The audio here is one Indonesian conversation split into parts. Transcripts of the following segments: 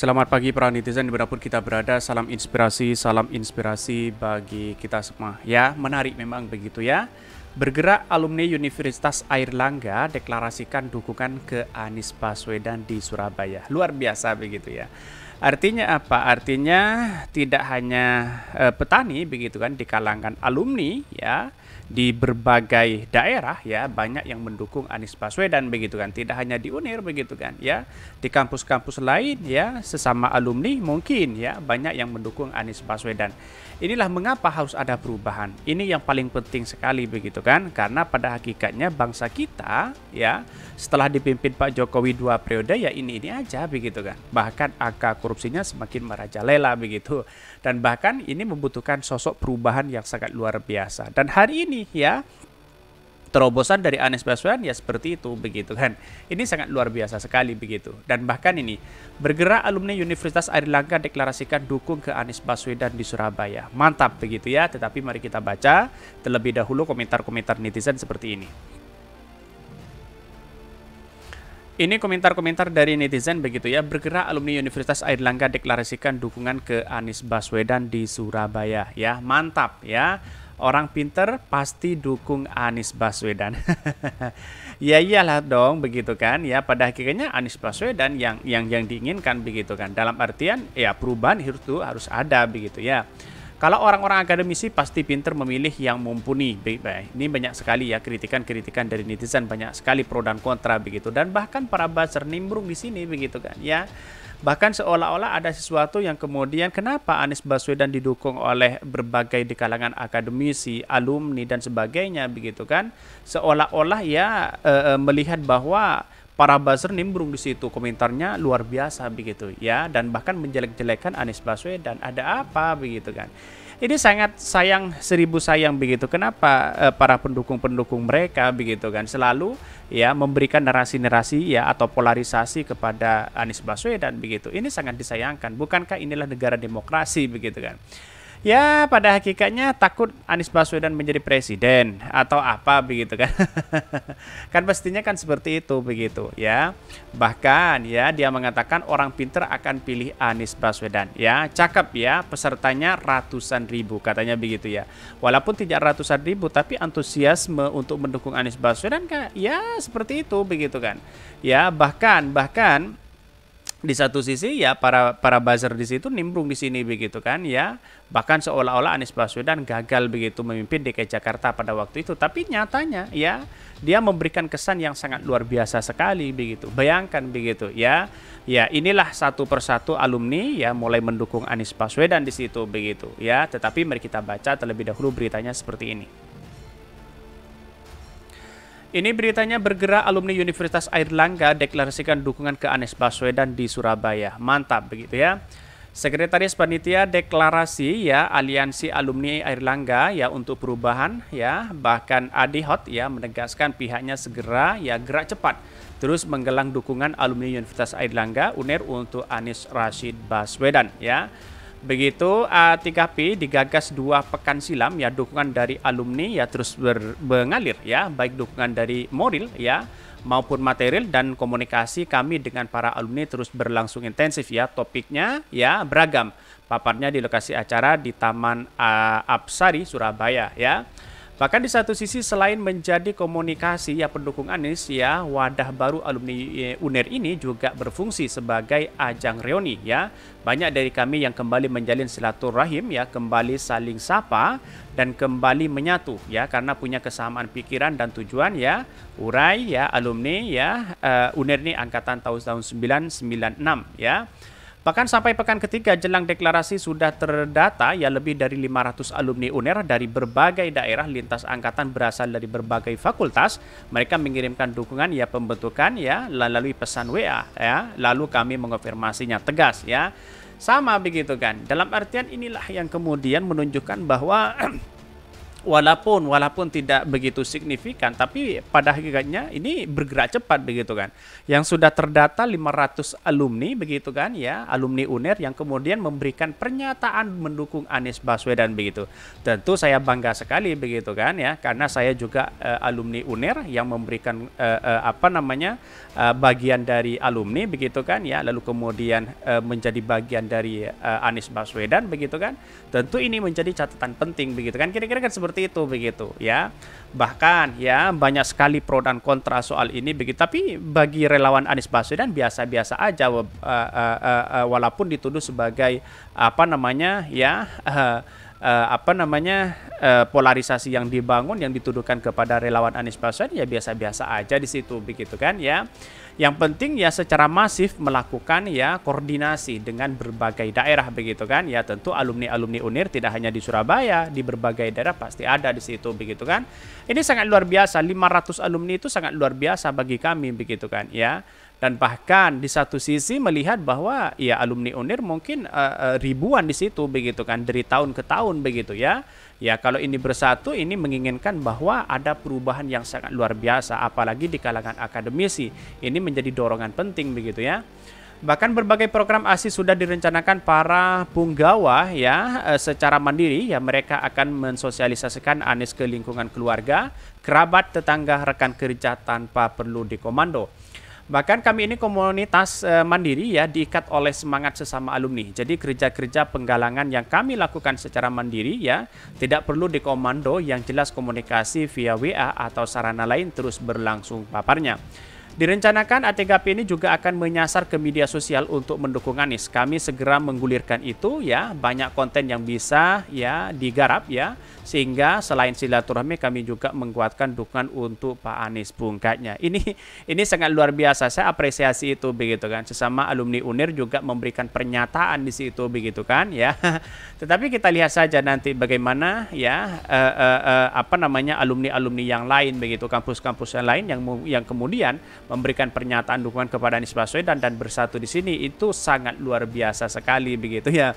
Selamat pagi para netizen dimanapun kita berada. Salam inspirasi, salam inspirasi bagi kita semua. Ya, menarik memang begitu ya. Bergerak alumni Universitas Airlangga deklarasikan dukungan ke Anies Baswedan di Surabaya. Luar biasa begitu ya. Artinya apa? Artinya tidak hanya e, petani begitu kan di kalangan alumni ya di berbagai daerah ya banyak yang mendukung Anies Baswedan begitu kan. Tidak hanya di Unir begitu kan ya. Di kampus-kampus lain ya sesama alumni mungkin ya banyak yang mendukung Anies Baswedan. Inilah mengapa harus ada perubahan. Ini yang paling penting sekali begitu kan karena pada hakikatnya bangsa kita ya setelah dipimpin Pak Jokowi dua periode ya ini ini aja begitu kan. Bahkan akar korupsinya semakin merajalela begitu. Dan bahkan ini membutuhkan sosok perubahan yang sangat luar biasa. Dan hari ini ya terobosan dari Anies Baswedan ya seperti itu begitu kan. Ini sangat luar biasa sekali begitu. Dan bahkan ini bergerak alumni Universitas Airlangga deklarasikan dukung ke Anies Baswedan di Surabaya. Mantap begitu ya. Tetapi mari kita baca terlebih dahulu komentar-komentar netizen seperti ini. Ini komentar-komentar dari netizen begitu ya. Bergerak alumni Universitas Airlangga deklarasikan dukungan ke Anies Baswedan di Surabaya ya. Mantap ya. Orang pinter pasti dukung Anies Baswedan. ya iyalah dong begitu kan ya. Pada akhirnya Anies Baswedan yang yang yang diinginkan begitu kan. Dalam artian ya perubahan itu harus ada begitu ya. Kalau orang-orang akademisi pasti pinter memilih yang mumpuni. Ini banyak sekali ya kritikan-kritikan dari netizen, banyak sekali pro dan kontra begitu. Dan bahkan para buzzer nimbrung di sini begitu kan ya. Bahkan seolah-olah ada sesuatu yang kemudian kenapa Anies Baswedan didukung oleh berbagai di kalangan akademisi, alumni dan sebagainya begitu kan. Seolah-olah ya e, melihat bahwa para buzzer nimbrung di situ komentarnya luar biasa begitu ya dan bahkan menjelek-jelekan Anies Baswedan ada apa begitu kan ini sangat sayang seribu sayang begitu kenapa eh, para pendukung-pendukung mereka begitu kan selalu ya memberikan narasi-narasi ya atau polarisasi kepada Anies Baswedan begitu ini sangat disayangkan bukankah inilah negara demokrasi begitu kan ya pada hakikatnya takut Anies Baswedan menjadi presiden atau apa begitu kan. kan pastinya kan seperti itu begitu ya. Bahkan ya dia mengatakan orang pinter akan pilih Anies Baswedan ya. Cakep ya pesertanya ratusan ribu katanya begitu ya. Walaupun tidak ratusan ribu tapi antusiasme untuk mendukung Anies Baswedan kan ya seperti itu begitu kan. Ya bahkan bahkan di satu sisi ya para para buzzer di situ nimbrung di sini begitu kan ya bahkan seolah-olah Anies Baswedan gagal begitu memimpin DKI Jakarta pada waktu itu tapi nyatanya ya dia memberikan kesan yang sangat luar biasa sekali begitu bayangkan begitu ya ya inilah satu persatu alumni ya mulai mendukung Anies Baswedan di situ begitu ya tetapi mari kita baca terlebih dahulu beritanya seperti ini ini beritanya bergerak alumni Universitas Airlangga deklarasikan dukungan ke Anies Baswedan di Surabaya. Mantap begitu ya. Sekretaris Panitia Deklarasi ya Aliansi Alumni Airlangga ya untuk perubahan ya bahkan Adi Hot ya menegaskan pihaknya segera ya gerak cepat terus menggelang dukungan alumni Universitas Airlangga UNER untuk Anies Rashid Baswedan ya. Begitu A3P digagas dua pekan silam ya dukungan dari alumni ya terus ber, mengalir ya baik dukungan dari moral ya maupun material dan komunikasi kami dengan para alumni terus berlangsung intensif ya topiknya ya beragam paparnya di lokasi acara di Taman uh, Apsari Surabaya ya Bahkan di satu sisi selain menjadi komunikasi ya pendukung Anies ya wadah baru alumni e, UNER ini juga berfungsi sebagai ajang reuni ya. Banyak dari kami yang kembali menjalin silaturahim ya, kembali saling sapa dan kembali menyatu ya karena punya kesamaan pikiran dan tujuan ya. Urai ya alumni ya uh, UNER ini angkatan tahun-tahun 996 ya. Bahkan sampai pekan ketiga jelang deklarasi sudah terdata ya lebih dari 500 alumni UNER dari berbagai daerah lintas angkatan berasal dari berbagai fakultas. Mereka mengirimkan dukungan ya pembentukan ya melalui pesan WA ya. Lalu kami mengonfirmasinya tegas ya. Sama begitu kan. Dalam artian inilah yang kemudian menunjukkan bahwa walaupun walaupun tidak begitu signifikan tapi pada hakikatnya ini bergerak cepat begitu kan yang sudah terdata 500 alumni begitu kan ya alumni UNER yang kemudian memberikan pernyataan mendukung Anies Baswedan begitu tentu saya bangga sekali begitu kan ya karena saya juga uh, alumni UNER yang memberikan uh, uh, apa namanya uh, bagian dari alumni begitu kan ya lalu kemudian uh, menjadi bagian dari uh, Anies Baswedan begitu kan tentu ini menjadi catatan penting begitu kan kira-kira kan seperti seperti itu begitu ya bahkan ya banyak sekali pro dan kontra soal ini begitu tapi bagi relawan Anies Baswedan biasa-biasa aja uh, uh, uh, uh, walaupun dituduh sebagai apa namanya ya uh, uh, apa namanya uh, polarisasi yang dibangun yang dituduhkan kepada relawan Anies Baswedan ya biasa-biasa aja di situ begitu kan ya yang penting ya secara masif melakukan ya koordinasi dengan berbagai daerah begitu kan. Ya tentu alumni-alumni UNIR tidak hanya di Surabaya, di berbagai daerah pasti ada di situ begitu kan. Ini sangat luar biasa, 500 alumni itu sangat luar biasa bagi kami begitu kan ya dan bahkan di satu sisi melihat bahwa ya alumni UNIR mungkin uh, ribuan di situ begitu kan dari tahun ke tahun begitu ya. Ya kalau ini bersatu ini menginginkan bahwa ada perubahan yang sangat luar biasa apalagi di kalangan akademisi. Ini menjadi dorongan penting begitu ya. Bahkan berbagai program ASI sudah direncanakan para punggawa ya eh, secara mandiri ya mereka akan mensosialisasikan Anies ke lingkungan keluarga, kerabat, tetangga, rekan kerja tanpa perlu dikomando. Bahkan kami ini komunitas uh, mandiri ya diikat oleh semangat sesama alumni. Jadi kerja-kerja penggalangan yang kami lakukan secara mandiri ya tidak perlu dikomando yang jelas komunikasi via WA atau sarana lain terus berlangsung paparnya. Direncanakan ATKP ini juga akan menyasar ke media sosial untuk mendukung Anies. Kami segera menggulirkan itu ya, banyak konten yang bisa ya digarap ya. Sehingga selain silaturahmi kami juga menguatkan dukungan untuk Pak Anies bungkatnya. Ini ini sangat luar biasa. Saya apresiasi itu begitu kan. Sesama alumni UNIR juga memberikan pernyataan di situ begitu kan ya. Tetapi kita lihat saja nanti bagaimana ya eh, eh, eh, apa namanya alumni-alumni yang lain begitu kampus-kampus yang lain yang yang kemudian memberikan pernyataan dukungan kepada Anies Baswedan dan bersatu di sini itu sangat luar biasa sekali begitu ya.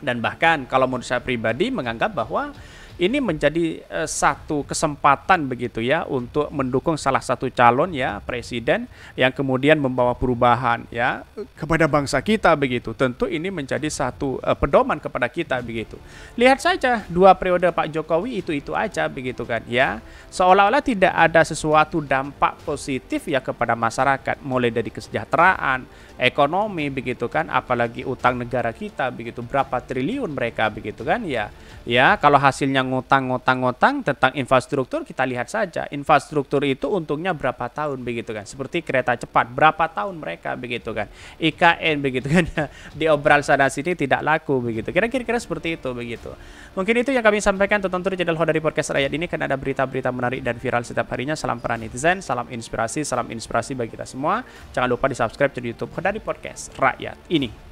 Dan bahkan kalau menurut saya pribadi menganggap bahwa ini menjadi uh, satu kesempatan begitu ya untuk mendukung salah satu calon ya presiden yang kemudian membawa perubahan ya kepada bangsa kita begitu. Tentu ini menjadi satu uh, pedoman kepada kita begitu. Lihat saja dua periode Pak Jokowi itu-itu aja begitu kan ya. Seolah-olah tidak ada sesuatu dampak positif ya kepada masyarakat mulai dari kesejahteraan, ekonomi begitu kan apalagi utang negara kita begitu berapa triliun mereka begitu kan ya. Ya, kalau hasilnya ngotang-ngotang-ngotang tentang infrastruktur, kita lihat saja infrastruktur itu untungnya berapa tahun begitu kan. Seperti kereta cepat, berapa tahun mereka begitu kan. IKN begitu kan. Diobral sana sini tidak laku begitu. Kira-kira seperti itu begitu. Mungkin itu yang kami sampaikan tonton terus jadwal dari podcast rakyat ini karena ada berita-berita menarik dan viral setiap harinya. Salam para netizen, salam inspirasi, salam inspirasi bagi kita semua. Jangan lupa di-subscribe di YouTube dari Podcast Rakyat ini.